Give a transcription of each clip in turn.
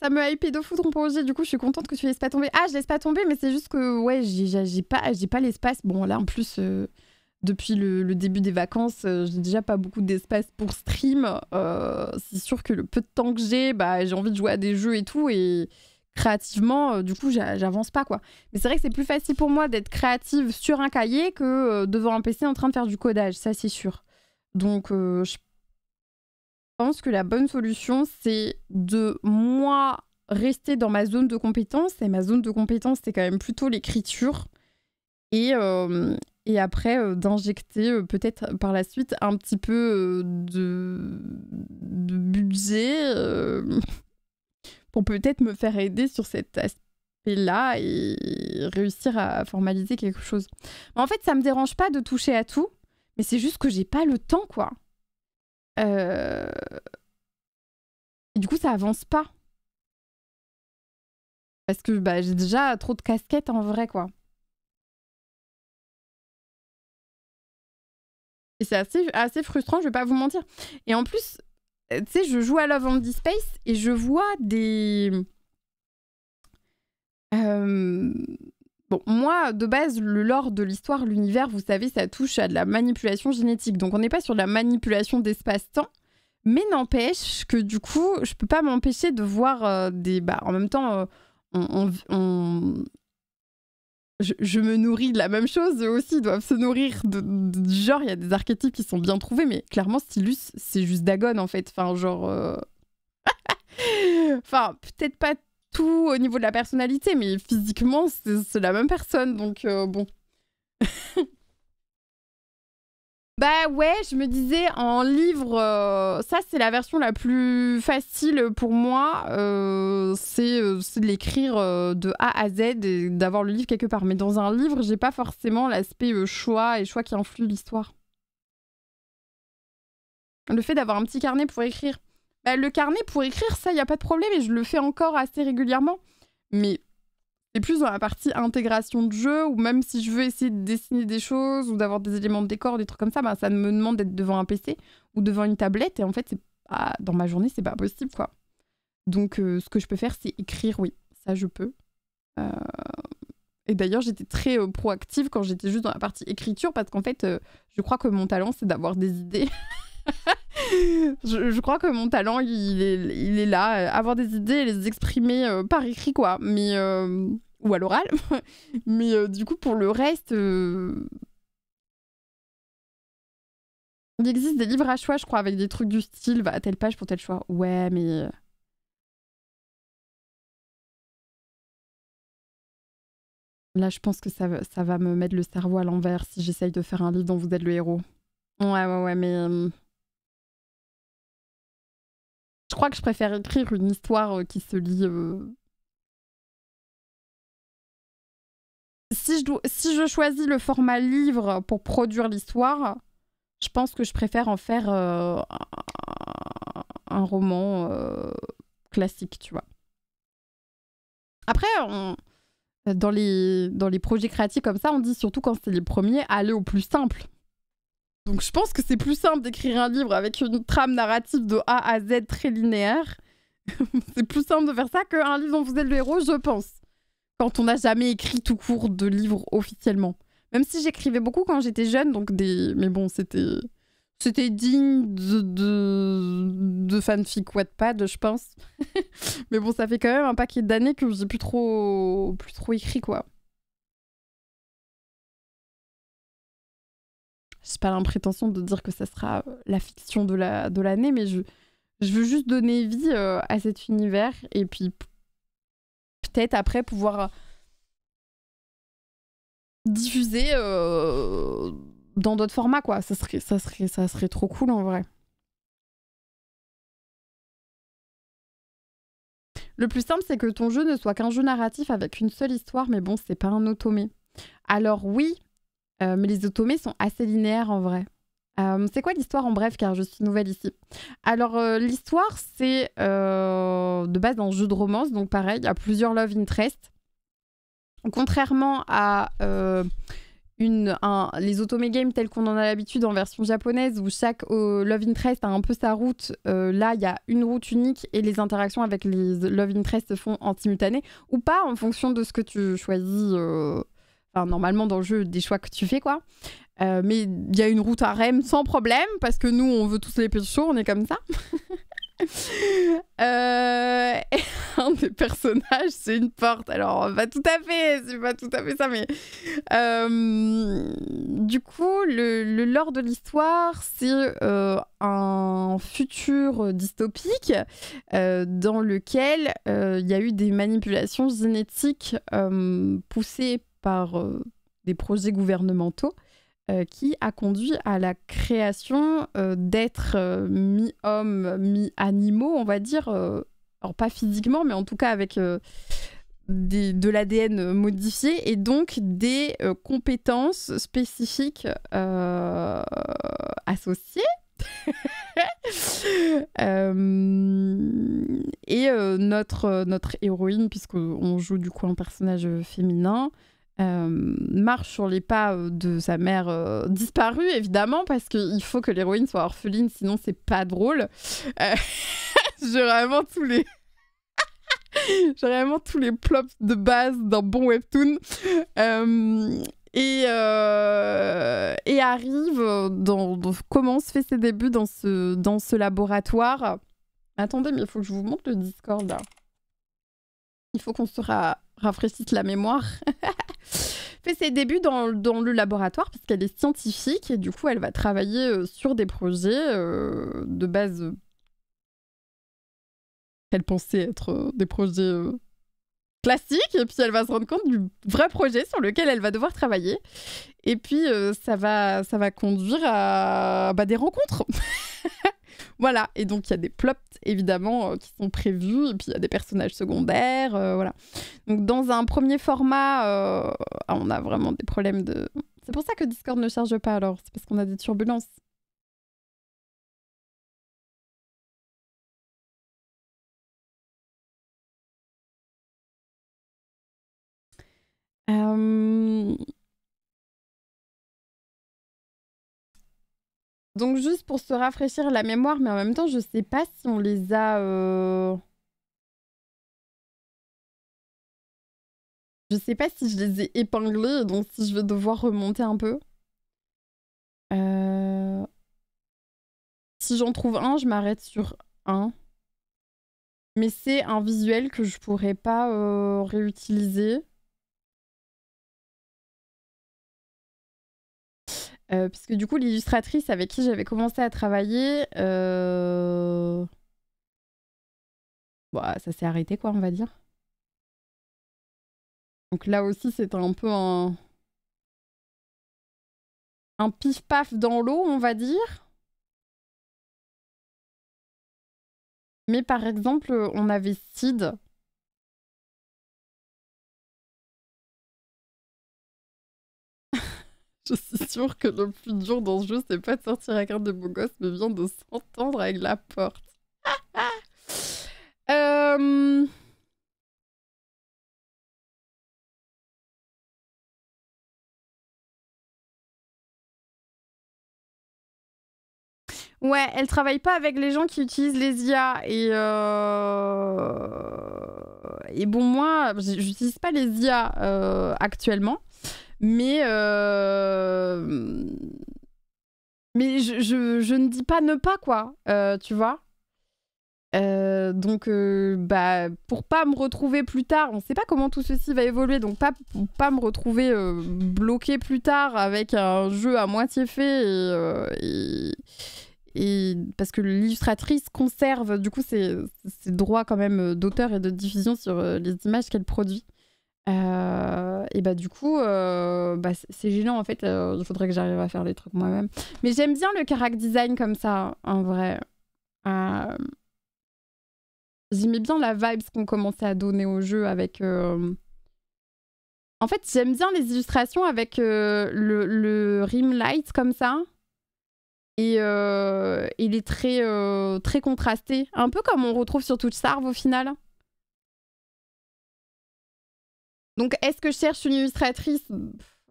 ça me hype de fou ton projet. Du coup, je suis contente que tu laisses pas tomber. Ah, je laisse pas tomber, mais c'est juste que ouais, j'ai pas, pas l'espace. Bon, là en plus, euh, depuis le, début des vacances, euh, j'ai déjà pas beaucoup d'espace pour stream. Euh, c'est sûr que le peu de temps que j'ai, bah, j'ai envie de jouer à des jeux et tout et créativement, du coup, j'avance pas quoi. Mais c'est vrai que c'est plus facile pour moi d'être créative sur un cahier que devant un PC en train de faire du codage. Ça, c'est sûr. Donc, je je pense que la bonne solution, c'est de moi rester dans ma zone de compétence. Et ma zone de compétence, c'est quand même plutôt l'écriture. Et, euh, et après, euh, d'injecter euh, peut-être par la suite un petit peu de... de, budget pour peut-être me faire aider sur cet aspect-là et réussir à formaliser quelque chose. En fait, ça me dérange pas de toucher à tout, mais c'est juste que j'ai pas le temps, quoi. Et euh, du coup, ça avance pas. Parce que bah, j'ai déjà trop de casquettes en vrai, quoi. Et c'est assez, assez frustrant, je vais pas vous mentir. Et en plus, euh, tu sais, je joue à Love and Space et je vois des. Euh, moi, de base, le lore de l'histoire, l'univers, vous savez, ça touche à de la manipulation génétique. Donc on n'est pas sur de la manipulation d'espace-temps. Mais n'empêche que du coup, je peux pas m'empêcher de voir euh, des. Bah, en même temps, euh, Je, me nourris de la même chose. Eux aussi doivent se nourrir de, genre. Il y a des archétypes qui sont bien trouvés, mais clairement, Stylus, c'est juste Dagon en fait. Enfin, genre. Euh, enfin, peut-être pas au niveau de la personnalité, mais physiquement, c'est la même personne, donc euh, bon. bah ouais, je me disais, en livre, euh, ça c'est la version la plus facile pour moi, euh, c'est de l'écrire de A à Z et d'avoir le livre quelque part. Mais dans un livre, j'ai pas forcément l'aspect choix et choix qui influe l'histoire. Le fait d'avoir un petit carnet pour écrire. Bah, le carnet pour écrire, ça, il n'y a pas de problème et je le fais encore assez régulièrement. Mais c'est plus dans la partie intégration de jeu ou même si je veux essayer de dessiner des choses ou d'avoir des éléments de décor, des trucs comme ça, bah, ça me demande d'être devant un PC ou devant une tablette et en fait, pas... dans ma journée, c'est pas possible quoi. Donc euh, ce que je peux faire, c'est écrire, oui, ça je peux. Euh, et d'ailleurs, j'étais très euh, proactive quand j'étais juste dans la partie écriture parce qu'en fait, je crois que mon talent, c'est d'avoir des idées. je, je, crois que mon talent, il est, il est là. Euh, avoir des idées et les exprimer euh, par écrit, quoi. Mais, euh, ou à l'oral. Mais du coup, pour le reste. Il existe des livres à choix, je crois, avec des trucs du style, va bah, à telle page pour tel choix. Ouais, mais. Là, je pense que ça, ça va me mettre le cerveau à l'envers si j'essaye de faire un livre dont vous êtes le héros. Ouais, ouais, ouais, mais. Je crois que je préfère écrire une histoire euh, qui se lit. Euh. Si, je dois... si je choisis le format livre pour produire l'histoire, je pense que je préfère en faire euh, un roman classique, tu vois. Après, dans, les... dans les projets créatifs comme ça, on dit surtout quand c'est les premiers, aller au plus simple. Donc je pense que c'est plus simple d'écrire un livre avec une trame narrative de A à Z très linéaire. c'est plus simple de faire ça qu'un livre dont vous êtes le héros, je pense. Quand on n'a jamais écrit tout court de livre officiellement. Même si j'écrivais beaucoup quand j'étais jeune, donc des... Mais bon, c'était... C'était digne de, de, de fanfic Wattpad, je pense. mais bon, ça fait quand même un paquet d'années que j'ai plus trop, plus trop écrit, quoi. j'ai pas l'imprétention de dire que ça sera la fiction de l'année, mais je, veux juste donner vie euh, à cet univers et puis peut-être après pouvoir euh, diffuser euh, dans d'autres formats, quoi. Ça serait, ça, serait, ça serait trop cool en vrai. Le plus simple, c'est que ton jeu ne soit qu'un jeu narratif avec une seule histoire, mais bon, c'est pas un automé. Alors oui, euh, mais les automés sont assez linéaires en vrai. Euh, c'est quoi l'histoire en bref, car je suis nouvelle ici Alors, euh, l'histoire, c'est de base dans un jeu de romance, donc pareil, il y a plusieurs love interest. Contrairement à une, un, les Otome Games tels qu'on en a l'habitude en version japonaise, où chaque Love Interest a un peu sa route, là, il y a une route unique et les interactions avec les Love Interest se font en simultané ou pas en fonction de ce que tu choisis normalement, dans le jeu, des choix que tu fais, quoi. Euh, mais il y a une route à REM sans problème, parce que nous, on veut tous les chauds, on est comme ça. Euh, un des personnages, c'est une porte. Alors, pas tout à fait, c'est pas tout à fait ça, mais. Euh, du coup, le, le lore de l'histoire, c'est un futur dystopique dans lequel il y a eu des manipulations génétiques poussées par euh, des projets gouvernementaux euh, qui a conduit à la création euh, d'êtres mi-hommes, mi-animaux, on va dire. alors pas physiquement, mais en tout cas avec de l'ADN modifié et donc des compétences spécifiques associées. et notre, notre héroïne, puisqu'on joue du coup un personnage féminin, euh, marche sur les pas euh, de sa mère euh, disparue, évidemment, parce qu'il faut que l'héroïne soit orpheline, sinon c'est pas drôle. J'ai vraiment tous les. J'ai vraiment tous les plops de base d'un bon webtoon. Et, et arrive, dans, comment se fait ses débuts dans ce, dans ce laboratoire. Attendez, mais il faut que je vous montre le Discord là. Il faut qu'on se rafraîchisse la mémoire. fait ses débuts dans, le laboratoire puisqu'elle est scientifique et du coup elle va travailler euh, sur des projets euh, de base euh, qu'elle pensait être des projets classiques et puis elle va se rendre compte du vrai projet sur lequel elle va devoir travailler et puis ça va ça va conduire à bah, des rencontres Voilà, et donc il y a des plots évidemment euh, qui sont prévus, et puis il y a des personnages secondaires, euh, voilà. Donc dans un premier format, euh, ah, on a vraiment des problèmes de... C'est pour ça que Discord ne charge pas alors, c'est parce qu'on a des turbulences. Donc juste pour se rafraîchir la mémoire, mais en même temps, je sais pas si on les a... Euh, je sais pas si je les ai épinglés, donc si je vais devoir remonter un peu. Euh, si j'en trouve un, je m'arrête sur un. Mais c'est un visuel que je pourrais pas euh, réutiliser. Euh, puisque du coup, l'illustratrice avec qui j'avais commencé à travailler, euh, bah, ça s'est arrêté, quoi, on va dire. Donc là aussi, c'était un peu un, un pif-paf dans l'eau, on va dire. Mais par exemple, on avait Sid, Je suis sûre que le plus dur dans ce jeu, c'est pas de sortir la carte de beau gosse, mais bien de s'entendre avec la porte. Euh, ouais, elle travaille pas avec les gens qui utilisent les IA. Et, euh, et bon, moi, j'utilise pas les IA euh, actuellement. Mais, euh, mais je, ne dis pas ne pas, quoi, euh, tu vois. Euh, donc, bah, pour pas me retrouver plus tard, on sait pas comment tout ceci va évoluer, donc pas, pas me retrouver bloqué plus tard avec un jeu à moitié fait et, parce que l'illustratrice conserve du coup ses, ses droits quand même d'auteur et de diffusion sur les images qu'elle produit. Euh, et bah du coup, euh, bah, c'est gênant en fait. Euh, il faudrait que j'arrive à faire les trucs moi-même. Mais j'aime bien le caract design comme ça, en vrai. J'aimais bien la vibe qu'on commençait à donner au jeu avec. En fait, j'aime bien les illustrations avec le, rim light comme ça. Et, il est très contrasté, Un peu comme on retrouve sur toute Sarve au final. Donc, est-ce que je cherche une illustratrice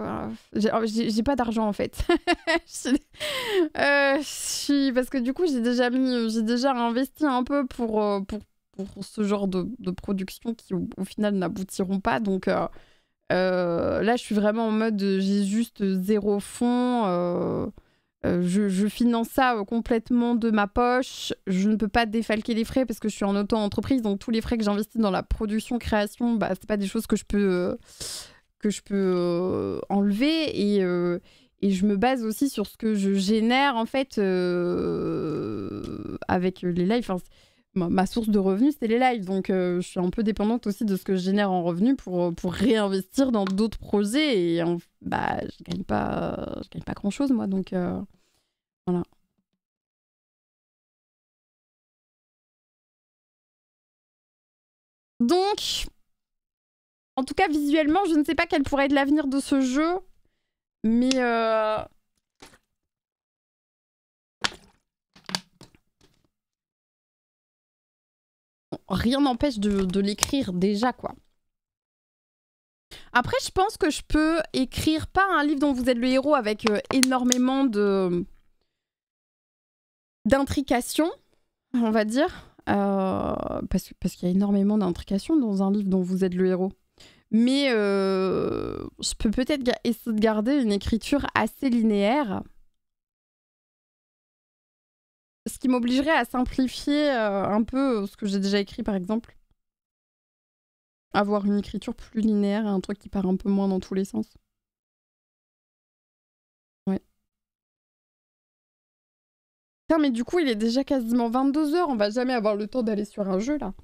euh, j'ai pas d'argent en fait. Euh, parce que du coup j'ai déjà mis, euh, j'ai déjà investi un peu pour, pour, ce genre de, production qui au, final n'aboutiront pas. Donc là je suis vraiment en mode j'ai juste zéro fonds. Euh, je, finance ça euh, complètement de ma poche. Je ne peux pas défalquer les frais parce que je suis en auto-entreprise. Donc tous les frais que j'investis dans la production, création, bah, c'est pas des choses que je peux, euh, que je peux enlever. Et et je me base aussi sur ce que je génère en fait avec les lives ma source de revenus, c'est les lives. Donc, euh, je suis un peu dépendante aussi de ce que je génère en revenus pour, euh, pour réinvestir dans d'autres projets. Et bah, je gagne pas, je gagne pas grand chose, moi. Donc, euh, voilà. Donc, en tout cas, visuellement, je ne sais pas quel pourrait être l'avenir de ce jeu. Mais. rien n'empêche de, l'écrire déjà, quoi. Après, je pense que je peux écrire pas un livre dont vous êtes le héros avec euh, énormément de d'intrications, on va dire, euh, parce, parce qu'il y a énormément d'intrication dans un livre dont vous êtes le héros. Mais euh, je peux peut-être essayer de garder une écriture assez linéaire ce qui m'obligerait à simplifier euh, un peu euh, ce que j'ai déjà écrit, par exemple. Avoir une écriture plus linéaire, un truc qui part un peu moins dans tous les sens. Ouais. Putain, mais du coup, il est déjà quasiment 22h, on va jamais avoir le temps d'aller sur un jeu, là.